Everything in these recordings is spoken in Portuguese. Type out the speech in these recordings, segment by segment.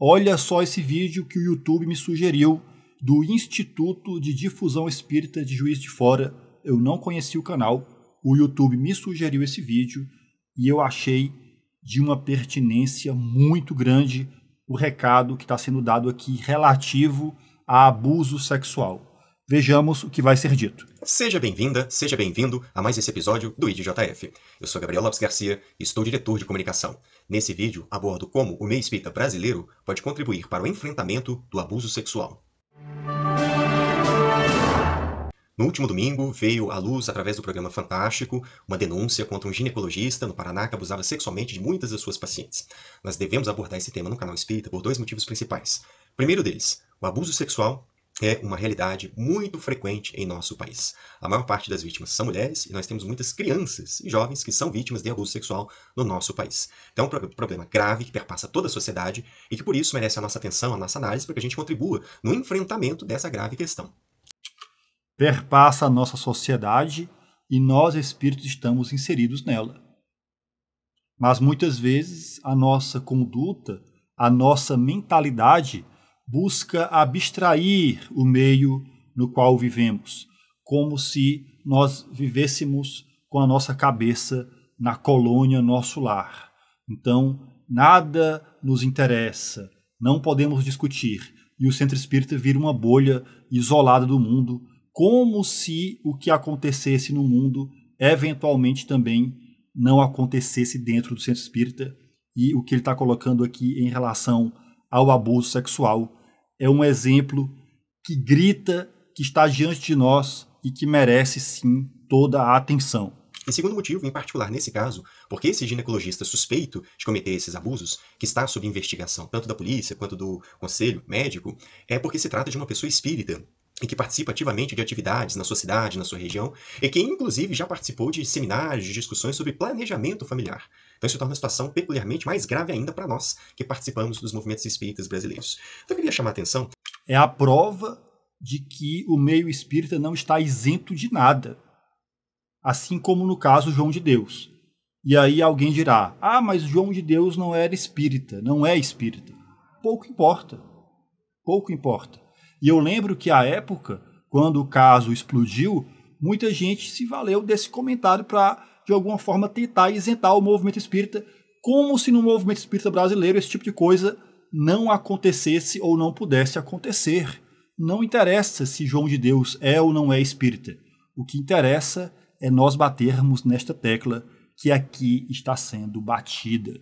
Olha só esse vídeo que o YouTube me sugeriu do Instituto de Difusão Espírita de Juiz de Fora. Eu não conheci o canal, o YouTube me sugeriu esse vídeo e eu achei de uma pertinência muito grande o recado que está sendo dado aqui relativo a abuso sexual. Vejamos o que vai ser dito. Seja bem-vinda, seja bem-vindo a mais esse episódio do IDJF. Eu sou Gabriel Lopes Garcia e estou diretor de comunicação. Nesse vídeo, abordo como o meio espírita brasileiro pode contribuir para o enfrentamento do abuso sexual. No último domingo, veio à luz, através do programa Fantástico, uma denúncia contra um ginecologista no Paraná que abusava sexualmente de muitas das suas pacientes. Nós devemos abordar esse tema no canal Espírita por dois motivos principais. Primeiro deles, o abuso sexual é uma realidade muito frequente em nosso país. A maior parte das vítimas são mulheres e nós temos muitas crianças e jovens que são vítimas de abuso sexual no nosso país. Então é um problema grave que perpassa toda a sociedade e que por isso merece a nossa atenção, a nossa análise, para que a gente contribua no enfrentamento dessa grave questão. Perpassa a nossa sociedade e nós, espíritos, estamos inseridos nela. Mas muitas vezes a nossa conduta, a nossa mentalidade, busca abstrair o meio no qual vivemos, como se nós vivêssemos com a nossa cabeça na colônia nosso lar. Então, nada nos interessa, não podemos discutir, e o centro espírita vira uma bolha isolada do mundo, como se o que acontecesse no mundo eventualmente também não acontecesse dentro do centro espírita. E o que ele está colocando aqui em relação ao abuso sexual é um exemplo que grita, que está diante de nós e que merece sim toda a atenção. E segundo motivo, em particular nesse caso, porque esse ginecologista suspeito de cometer esses abusos, que está sob investigação tanto da polícia quanto do conselho médico, é porque se trata de uma pessoa espírita, e que participa ativamente de atividades na sua cidade, na sua região, e que inclusive já participou de seminários, de discussões sobre planejamento familiar. Então isso torna a situação peculiarmente mais grave ainda para nós que participamos dos movimentos espíritas brasileiros. Então eu queria chamar a atenção. É a prova de que o meio espírita não está isento de nada. Assim como no caso João de Deus. E aí alguém dirá: ah, mas João de Deus não era espírita, não é espírita. Pouco importa. Pouco importa e eu lembro que à época, quando o caso explodiu, muita gente se valeu desse comentário para, de alguma forma, tentar isentar o movimento espírita, como se no movimento espírita brasileiro esse tipo de coisa não acontecesse ou não pudesse acontecer. Não interessa se João de Deus é ou não é espírita. O que interessa é nós batermos nesta tecla que aqui está sendo batida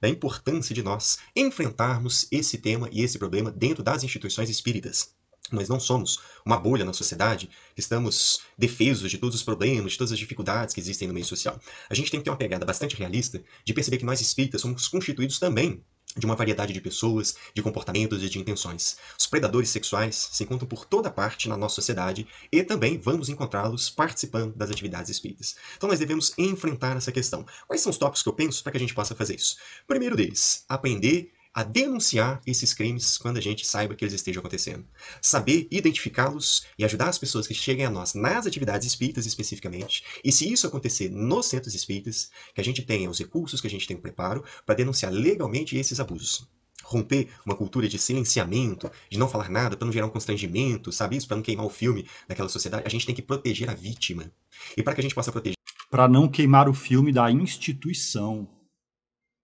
da importância de nós enfrentarmos esse tema e esse problema dentro das instituições espíritas. Nós não somos uma bolha na sociedade, estamos defesos de todos os problemas, de todas as dificuldades que existem no meio social. A gente tem que ter uma pegada bastante realista de perceber que nós espíritas somos constituídos também de uma variedade de pessoas, de comportamentos e de intenções. Os predadores sexuais se encontram por toda parte na nossa sociedade e também vamos encontrá-los participando das atividades espíritas. Então nós devemos enfrentar essa questão. Quais são os tópicos que eu penso para que a gente possa fazer isso? primeiro deles, aprender a denunciar esses crimes quando a gente saiba que eles estejam acontecendo. Saber identificá-los e ajudar as pessoas que cheguem a nós nas atividades espíritas especificamente, e se isso acontecer nos centros espíritas, que a gente tenha os recursos, que a gente tenha o preparo para denunciar legalmente esses abusos romper uma cultura de silenciamento, de não falar nada, para não gerar um constrangimento, sabe isso? Para não queimar o filme daquela sociedade, a gente tem que proteger a vítima. E para que a gente possa proteger. Para não queimar o filme da instituição.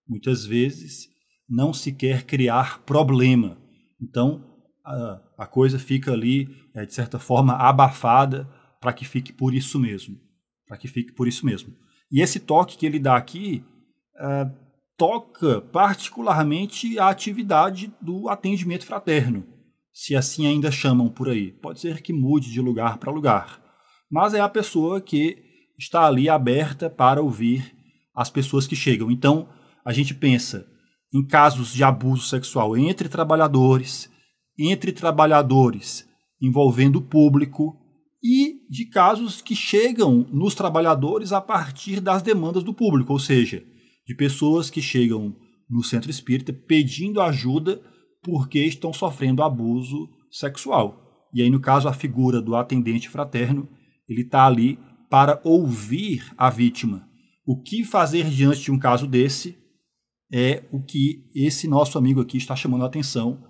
Muitas vezes não se quer criar problema. Então, a, a coisa fica ali, é, de certa forma, abafada para que fique por isso mesmo. Para que fique por isso mesmo. E esse toque que ele dá aqui é, toca particularmente a atividade do atendimento fraterno, se assim ainda chamam por aí. Pode ser que mude de lugar para lugar. Mas é a pessoa que está ali aberta para ouvir as pessoas que chegam. Então, a gente pensa, em casos de abuso sexual entre trabalhadores, entre trabalhadores envolvendo o público e de casos que chegam nos trabalhadores a partir das demandas do público, ou seja, de pessoas que chegam no centro espírita pedindo ajuda porque estão sofrendo abuso sexual. E aí, no caso, a figura do atendente fraterno, ele está ali para ouvir a vítima. O que fazer diante de um caso desse é o que esse nosso amigo aqui está chamando a atenção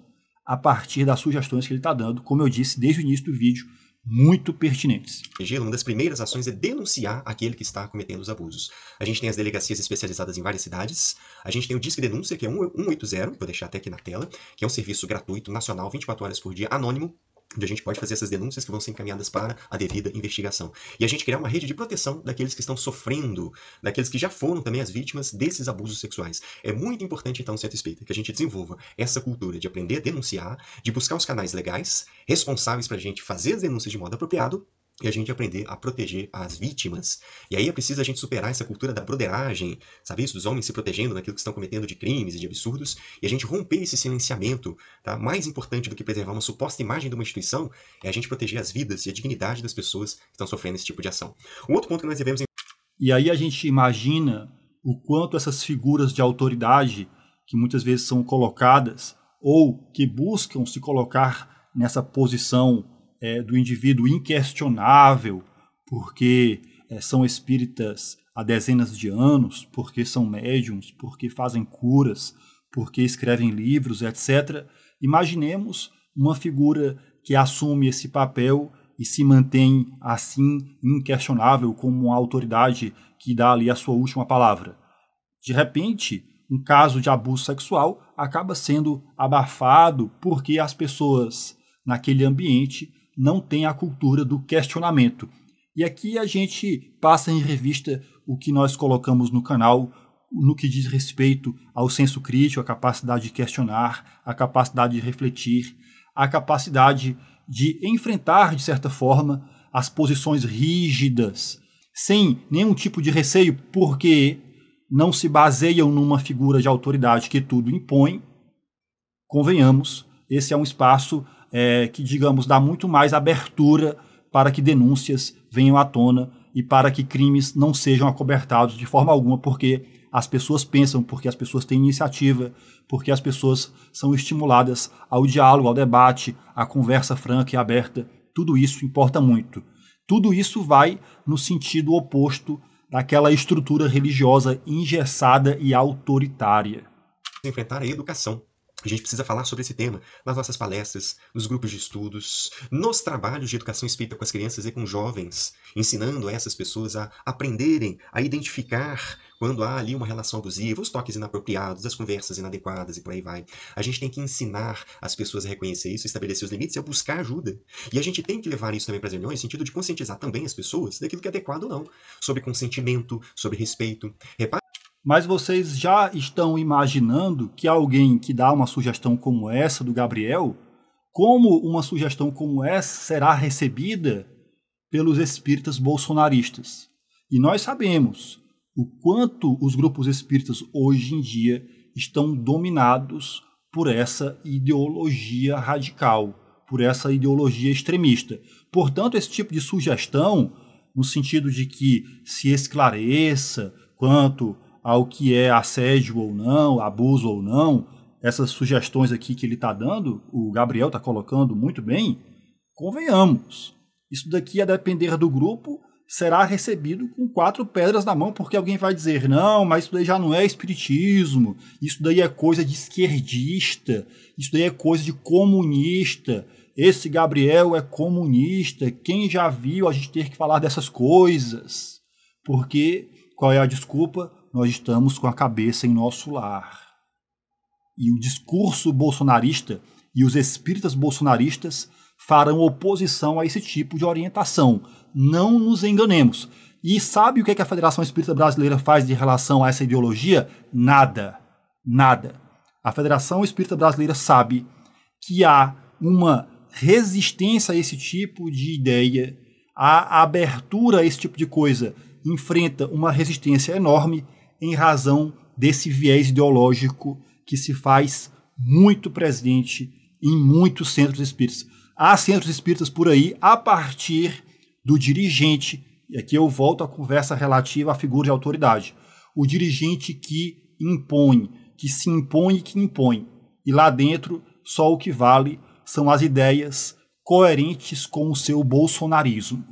a partir das sugestões que ele está dando, como eu disse desde o início do vídeo, muito pertinentes. Uma das primeiras ações é denunciar aquele que está cometendo os abusos. A gente tem as delegacias especializadas em várias cidades, a gente tem o Disque Denúncia, que é 180, vou deixar até aqui na tela, que é um serviço gratuito, nacional, 24 horas por dia, anônimo, onde a gente pode fazer essas denúncias que vão ser encaminhadas para a devida investigação. E a gente criar uma rede de proteção daqueles que estão sofrendo, daqueles que já foram também as vítimas desses abusos sexuais. É muito importante, então, ser espírita, que a gente desenvolva essa cultura de aprender a denunciar, de buscar os canais legais responsáveis para a gente fazer as denúncias de modo apropriado e a gente aprender a proteger as vítimas. E aí é preciso a gente superar essa cultura da broderagem, sabe isso? Dos homens se protegendo naquilo que estão cometendo de crimes e de absurdos, e a gente romper esse silenciamento. Tá? Mais importante do que preservar uma suposta imagem de uma instituição é a gente proteger as vidas e a dignidade das pessoas que estão sofrendo esse tipo de ação. Um outro ponto que nós devemos. E aí a gente imagina o quanto essas figuras de autoridade que muitas vezes são colocadas ou que buscam se colocar nessa posição é, do indivíduo inquestionável, porque é, são espíritas há dezenas de anos, porque são médiums, porque fazem curas, porque escrevem livros, etc. Imaginemos uma figura que assume esse papel e se mantém assim inquestionável como uma autoridade que dá ali a sua última palavra. De repente, um caso de abuso sexual acaba sendo abafado porque as pessoas naquele ambiente não tem a cultura do questionamento. E aqui a gente passa em revista o que nós colocamos no canal no que diz respeito ao senso crítico, à capacidade de questionar, à capacidade de refletir, à capacidade de enfrentar, de certa forma, as posições rígidas, sem nenhum tipo de receio, porque não se baseiam numa figura de autoridade que tudo impõe. Convenhamos, esse é um espaço é, que, digamos, dá muito mais abertura para que denúncias venham à tona e para que crimes não sejam acobertados de forma alguma, porque as pessoas pensam, porque as pessoas têm iniciativa, porque as pessoas são estimuladas ao diálogo, ao debate, à conversa franca e aberta. Tudo isso importa muito. Tudo isso vai no sentido oposto daquela estrutura religiosa engessada e autoritária. Enfrentar a educação, a gente precisa falar sobre esse tema nas nossas palestras, nos grupos de estudos, nos trabalhos de educação espírita com as crianças e com jovens, ensinando essas pessoas a aprenderem a identificar quando há ali uma relação abusiva, os toques inapropriados, as conversas inadequadas e por aí vai. A gente tem que ensinar as pessoas a reconhecer isso, estabelecer os limites e a buscar ajuda. E a gente tem que levar isso também para as reuniões, no sentido de conscientizar também as pessoas daquilo que é adequado ou não, sobre consentimento, sobre respeito. Repare mas vocês já estão imaginando que alguém que dá uma sugestão como essa do Gabriel, como uma sugestão como essa será recebida pelos espíritas bolsonaristas? E nós sabemos o quanto os grupos espíritas hoje em dia estão dominados por essa ideologia radical, por essa ideologia extremista. Portanto, esse tipo de sugestão, no sentido de que se esclareça quanto ao que é assédio ou não, abuso ou não, essas sugestões aqui que ele está dando, o Gabriel está colocando muito bem, convenhamos, isso daqui a depender do grupo será recebido com quatro pedras na mão, porque alguém vai dizer: não, mas isso daí já não é espiritismo, isso daí é coisa de esquerdista, isso daí é coisa de comunista. Esse Gabriel é comunista. Quem já viu a gente ter que falar dessas coisas? Porque qual é a desculpa? nós estamos com a cabeça em nosso lar. E o discurso bolsonarista e os espíritas bolsonaristas farão oposição a esse tipo de orientação. Não nos enganemos. E sabe o que, é que a Federação Espírita Brasileira faz de relação a essa ideologia? Nada. Nada. A Federação Espírita Brasileira sabe que há uma resistência a esse tipo de ideia, a abertura a esse tipo de coisa enfrenta uma resistência enorme em razão desse viés ideológico que se faz muito presente em muitos centros espíritas. Há centros espíritas por aí a partir do dirigente, e aqui eu volto à conversa relativa à figura de autoridade. O dirigente que impõe, que se impõe e que impõe. E lá dentro, só o que vale são as ideias coerentes com o seu bolsonarismo.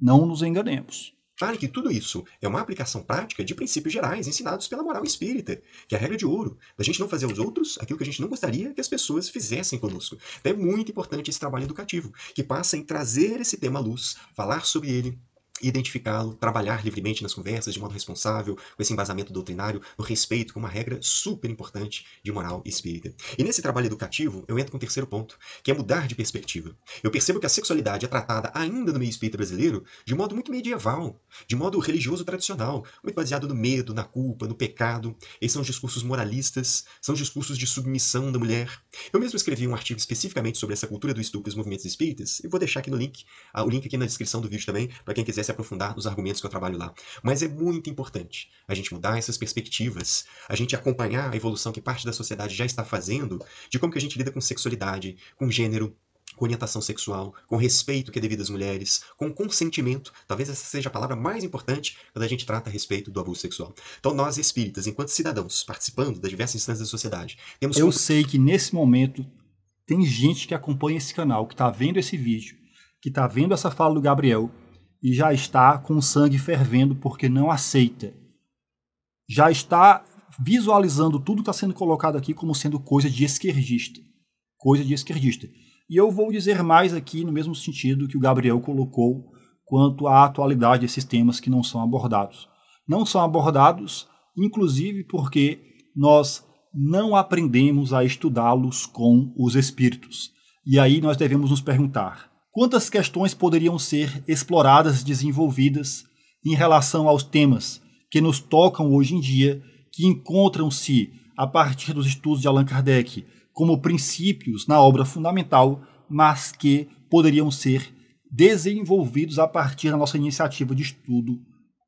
Não nos enganemos. Claro que tudo isso é uma aplicação prática de princípios gerais ensinados pela moral espírita, que é a regra de ouro, da gente não fazer aos outros aquilo que a gente não gostaria que as pessoas fizessem conosco. Então é muito importante esse trabalho educativo, que passa em trazer esse tema à luz, falar sobre ele, identificá-lo, trabalhar livremente nas conversas de modo responsável, com esse embasamento doutrinário, no respeito, com uma regra super importante de moral espírita. E nesse trabalho educativo, eu entro com o um terceiro ponto, que é mudar de perspectiva. Eu percebo que a sexualidade é tratada ainda no meio espírita brasileiro de modo muito medieval, de modo religioso tradicional, muito baseado no medo, na culpa, no pecado. Esses são discursos moralistas, são discursos de submissão da mulher. Eu mesmo escrevi um artigo especificamente sobre essa cultura do estupro e os movimentos espíritas, e vou deixar aqui no link, ah, o link aqui na descrição do vídeo também, para quem quiser se aprofundar nos argumentos que eu trabalho lá. Mas é muito importante a gente mudar essas perspectivas, a gente acompanhar a evolução que parte da sociedade já está fazendo de como que a gente lida com sexualidade, com gênero, com orientação sexual, com respeito que é devido às mulheres, com consentimento. Talvez essa seja a palavra mais importante quando a gente trata a respeito do abuso sexual. Então, nós espíritas, enquanto cidadãos, participando das diversas instâncias da sociedade, temos. Eu sei que nesse momento tem gente que acompanha esse canal, que está vendo esse vídeo, que está vendo essa fala do Gabriel e já está com o sangue fervendo porque não aceita. Já está visualizando tudo que está sendo colocado aqui como sendo coisa de esquerdista. Coisa de esquerdista. E eu vou dizer mais aqui no mesmo sentido que o Gabriel colocou quanto à atualidade desses temas que não são abordados. Não são abordados, inclusive porque nós não aprendemos a estudá-los com os espíritos. E aí nós devemos nos perguntar: quantas questões poderiam ser exploradas, desenvolvidas em relação aos temas que nos tocam hoje em dia, que encontram-se a partir dos estudos de Allan Kardec como princípios na obra fundamental, mas que poderiam ser desenvolvidos a partir da nossa iniciativa de estudo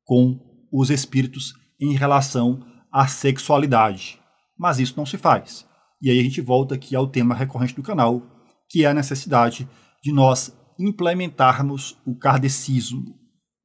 com os espíritos em relação à sexualidade. Mas isso não se faz. E aí a gente volta aqui ao tema recorrente do canal, que é a necessidade de nós implementarmos o kardecismo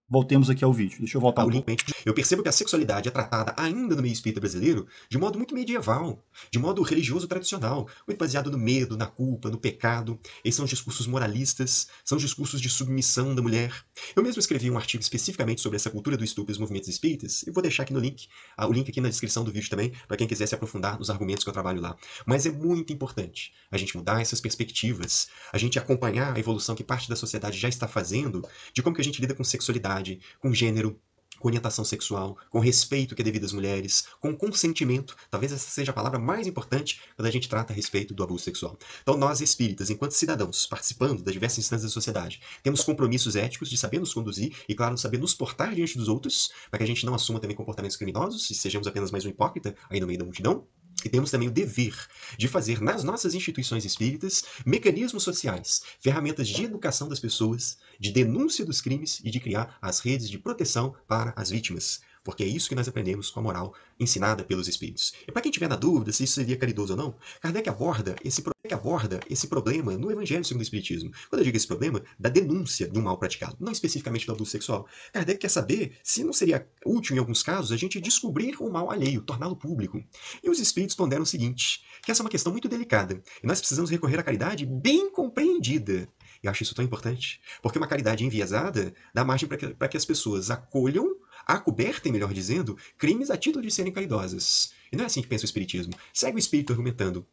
Voltemos aqui ao vídeo. Deixa eu voltar um pouco. Eu percebo que a sexualidade é tratada ainda no meio espírita brasileiro de modo muito medieval, de modo religioso tradicional, muito baseado no medo, na culpa, no pecado. Esses são discursos moralistas, são discursos de submissão da mulher. Eu mesmo escrevi um artigo especificamente sobre essa cultura do estupro e os movimentos espíritas, e vou deixar aqui no link, ah, o link aqui na descrição do vídeo também, para quem quiser se aprofundar nos argumentos que eu trabalho lá. Mas é muito importante a gente mudar essas perspectivas, a gente acompanhar a evolução que parte da sociedade já está fazendo de como que a gente lida com sexualidade com gênero, com orientação sexual, com respeito que é devido às mulheres, com consentimento. Talvez essa seja a palavra mais importante quando a gente trata a respeito do abuso sexual. Então, nós espíritas, enquanto cidadãos, participando das diversas instâncias da sociedade, temos compromissos éticos de saber nos conduzir e, claro, saber nos portar diante dos outros, para que a gente não assuma também comportamentos criminosos e sejamos apenas mais um hipócrita aí no meio da multidão. E temos também o dever de fazer nas nossas instituições espíritas mecanismos sociais, ferramentas de educação das pessoas, de denúncia dos crimes e de criar as redes de proteção para as vítimas porque é isso que nós aprendemos com a moral ensinada pelos espíritos. E para quem tiver na dúvida se isso seria caridoso ou não, Kardec aborda esse, que aborda esse problema no Evangelho segundo o Espiritismo. Quando eu digo esse problema, da denúncia de um mal praticado, não especificamente do abuso sexual. Kardec quer saber se não seria útil, em alguns casos, a gente descobrir o mal alheio, torná-lo público. E os espíritos ponderam o seguinte, que essa é uma questão muito delicada, e nós precisamos recorrer à caridade bem compreendida. Eu acho isso tão importante, porque uma caridade enviesada dá margem para que, que as pessoas acolham a coberta, melhor dizendo, crimes a título de serem caridosas. E não é assim que pensa o Espiritismo. Segue o Espírito argumentando.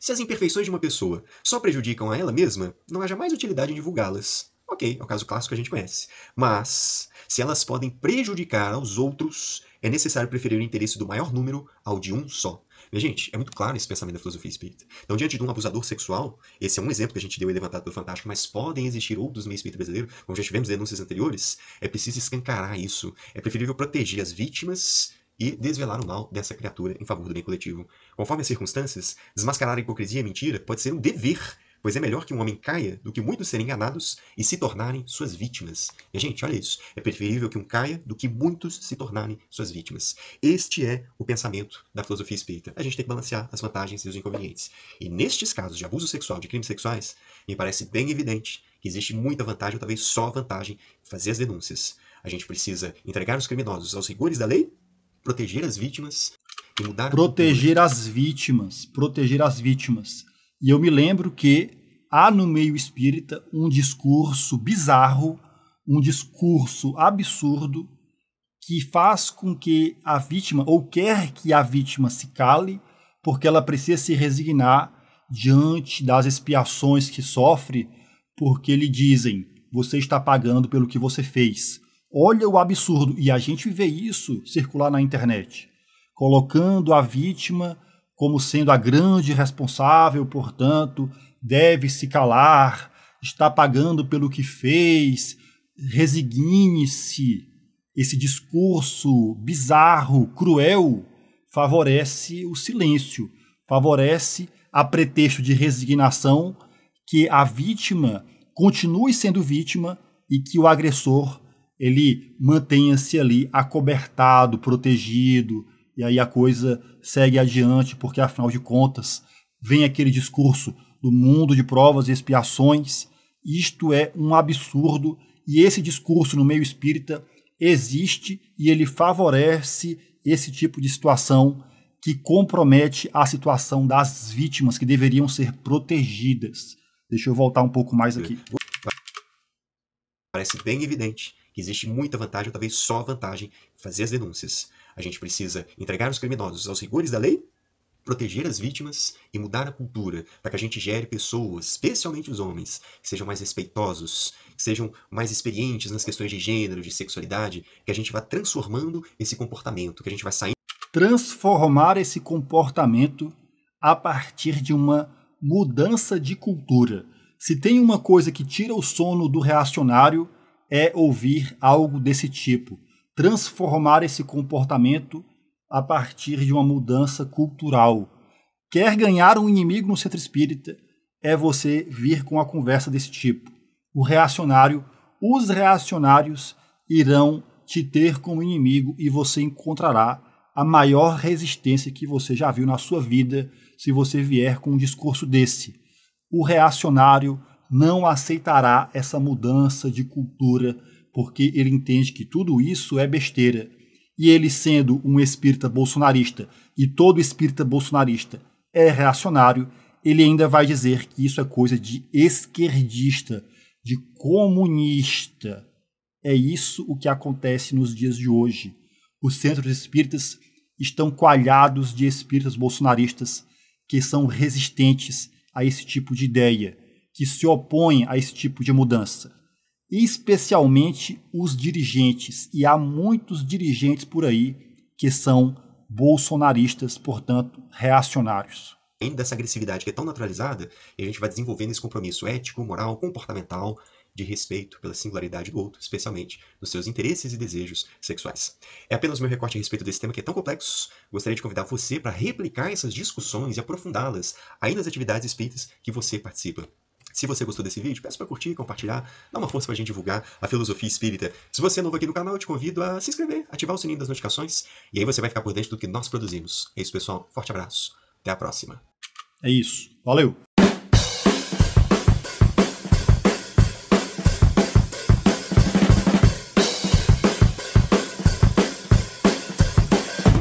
Se as imperfeições de uma pessoa só prejudicam a ela mesma, não haja mais utilidade em divulgá-las. Ok, é o caso clássico que a gente conhece. Mas, se elas podem prejudicar aos outros, é necessário preferir o interesse do maior número ao de um só. Gente, é muito claro esse pensamento da filosofia espírita. Então, diante de um abusador sexual, esse é um exemplo que a gente deu e levantado pelo Fantástico, mas podem existir outros no meio espírita brasileiro, como já tivemos denúncias anteriores. É preciso escancarar isso. É preferível proteger as vítimas e desvelar o mal dessa criatura em favor do bem coletivo. Conforme as circunstâncias, desmascarar a hipocrisia e a mentira pode ser um dever pois é melhor que um homem caia do que muitos serem enganados e se tornarem suas vítimas. E, gente, olha isso. É preferível que um caia do que muitos se tornarem suas vítimas. Este é o pensamento da filosofia espírita. A gente tem que balancear as vantagens e os inconvenientes. E nestes casos de abuso sexual, de crimes sexuais, me parece bem evidente que existe muita vantagem, ou talvez só vantagem, fazer as denúncias. A gente precisa entregar os criminosos aos rigores da lei, proteger as vítimas e mudar. Proteger as vítimas. Proteger as vítimas. E eu me lembro que há no meio espírita um discurso bizarro, um discurso absurdo que faz com que a vítima, ou quer que a vítima se cale, porque ela precisa se resignar diante das expiações que sofre, porque lhe dizem: você está pagando pelo que você fez. Olha o absurdo, e a gente vê isso circular na internet, colocando a vítima como sendo a grande responsável, portanto, deve se calar, está pagando pelo que fez, resigne-se. Esse discurso bizarro, cruel, favorece o silêncio, favorece a pretexto de resignação que a vítima continue sendo vítima e que o agressor ele mantenha-se ali acobertado, protegido, e aí a coisa segue adiante, porque afinal de contas vem aquele discurso do mundo de provas e expiações. Isto é um absurdo e esse discurso no meio espírita existe e ele favorece esse tipo de situação que compromete a situação das vítimas que deveriam ser protegidas. Deixa eu voltar um pouco mais aqui. Parece bem evidente Existe muita vantagem, ou talvez só vantagem, fazer as denúncias. A gente precisa entregar os criminosos aos rigores da lei, proteger as vítimas e mudar a cultura para que a gente gere pessoas, especialmente os homens, que sejam mais respeitosos, que sejam mais experientes nas questões de gênero, de sexualidade, que a gente vá transformando esse comportamento, que a gente vai saindo. Transformar esse comportamento a partir de uma mudança de cultura. Se tem uma coisa que tira o sono do reacionário, é ouvir algo desse tipo, transformar esse comportamento a partir de uma mudança cultural. Quer ganhar um inimigo no centro espírita é você vir com a conversa desse tipo. O reacionário, os reacionários irão te ter como inimigo e você encontrará a maior resistência que você já viu na sua vida se você vier com um discurso desse. O reacionário não aceitará essa mudança de cultura, porque ele entende que tudo isso é besteira. E ele, sendo um espírita bolsonarista, e todo espírita bolsonarista é reacionário, ele ainda vai dizer que isso é coisa de esquerdista, de comunista. É isso o que acontece nos dias de hoje. Os centros espíritas estão coalhados de espíritas bolsonaristas que são resistentes a esse tipo de ideia que se opõem a esse tipo de mudança, especialmente os dirigentes, e há muitos dirigentes por aí que são bolsonaristas, portanto, reacionários. Além dessa agressividade que é tão naturalizada, a gente vai desenvolvendo esse compromisso ético, moral, comportamental, de respeito pela singularidade do outro, especialmente nos seus interesses e desejos sexuais. É apenas meu recorte a respeito desse tema que é tão complexo. Gostaria de convidar você para replicar essas discussões e aprofundá-las aí nas atividades espíritas que você participa. Se você gostou desse vídeo, peço para curtir, compartilhar, dá uma força para a gente divulgar a filosofia espírita. Se você é novo aqui no canal, eu te convido a se inscrever, ativar o sininho das notificações, e aí você vai ficar por dentro do que nós produzimos. É isso, pessoal. Forte abraço. Até a próxima. É isso. Valeu!